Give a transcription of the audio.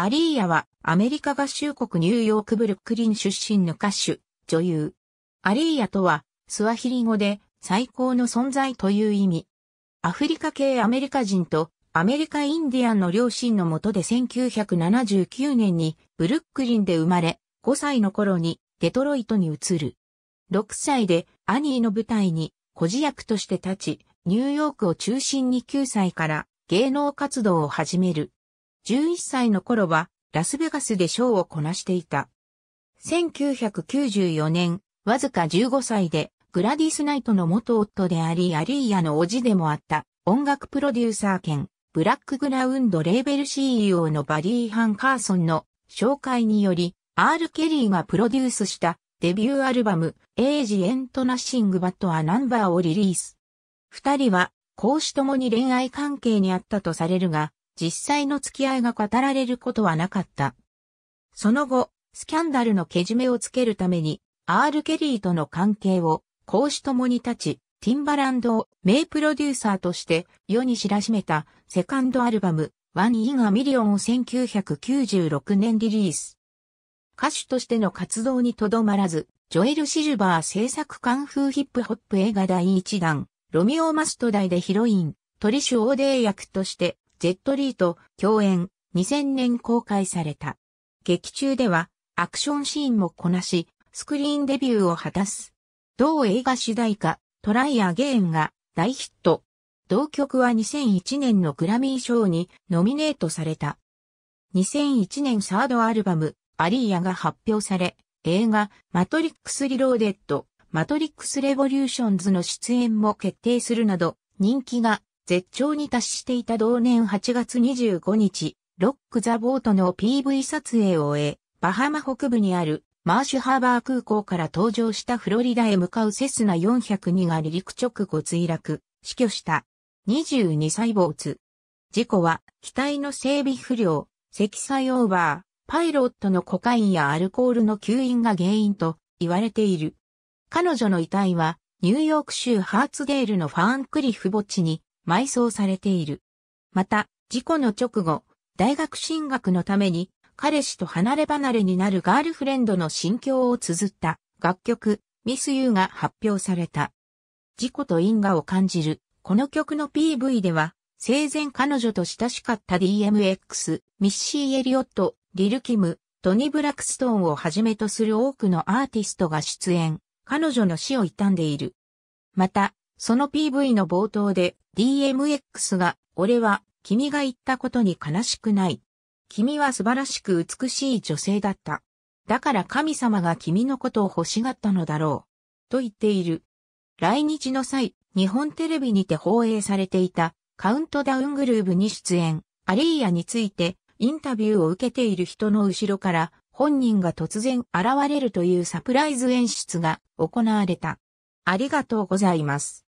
アリーヤはアメリカ合衆国ニューヨークブルックリン出身の歌手、女優。アリーヤとはスワヒリ語で最高の存在という意味。アフリカ系アメリカ人とアメリカインディアンの両親のもとで1979年にブルックリンで生まれ、5歳の頃にデトロイトに移る。6歳でアニーの舞台に孤児役として立ち、ニューヨークを中心に9歳から芸能活動を始める。11歳の頃はラスベガスでショーをこなしていた。1994年、わずか15歳でグラディス・ナイトの元夫でありアリーヤの叔父でもあった音楽プロデューサー兼ブラックグラウンドレーベル CEO のバディ・ハン・カーソンの紹介により、R・ ケリーがプロデュースしたデビューアルバム、エイジ・エント・ナッシング・バット・ア・ナンバーをリリース。二人は、公私ともに恋愛関係にあったとされるが、実際の付き合いが語られることはなかった。その後、スキャンダルのけじめをつけるために、R. ケリーとの関係を公私ともに立ち、ティンバランドを名プロデューサーとして世に知らしめたセカンドアルバム、ワン・イン・ア・ミリオンを1996年リリース。歌手としての活動にとどまらず、ジョエル・シルバー制作カンフーヒップホップ映画第1弾、ロミオ・マスト代でヒロイン、トリシュ・オーデー役としてジェットリーと共演、2000年公開された。劇中では、アクションシーンもこなし、スクリーンデビューを果たす。同映画主題歌、トライアゲーンが大ヒット。同曲は2001年のグラミー賞にノミネートされた。2001年サードアルバム、アリーヤが発表され、映画、マトリックス・リローデッド、マトリックス・レボリューションズの出演も決定するなど、人気が絶頂に達していた同年8月25日、ロック・ザ・ボートの PV 撮影を終え、バハマ北部にあるマーシュハーバー空港から搭乗したフロリダへ向かうセスナ402が離陸直後墜落、死去した。22歳ボーツ。事故は、機体の整備不良、積載オーバー、パイロットのコカインやアルコールの吸引が原因と言われている。彼女の遺体は、ニューヨーク州ハーツデールのファーンクリフ墓地に埋葬されている。また、事故の直後、大学進学のために、彼氏と離れ離れになるガールフレンドの心境を綴った楽曲、ミスユーが発表された。事故と因果を感じる。この曲の PV では、生前彼女と親しかった DMX、ミッシー・エリオット、リル・キム、トニ・ブラックストーンをはじめとする多くのアーティストが出演、彼女の死を悼んでいる。また、その PV の冒頭で DMX が、俺は君が言ったことに悲しくない。君は素晴らしく美しい女性だった。だから神様が君のことを欲しがったのだろう。と言っている。来日の際、日本テレビにて放映されていたカウントダウングルーブに出演、アリーヤについてインタビューを受けている人の後ろから本人が突然現れるというサプライズ演出が行われた。ありがとうございます。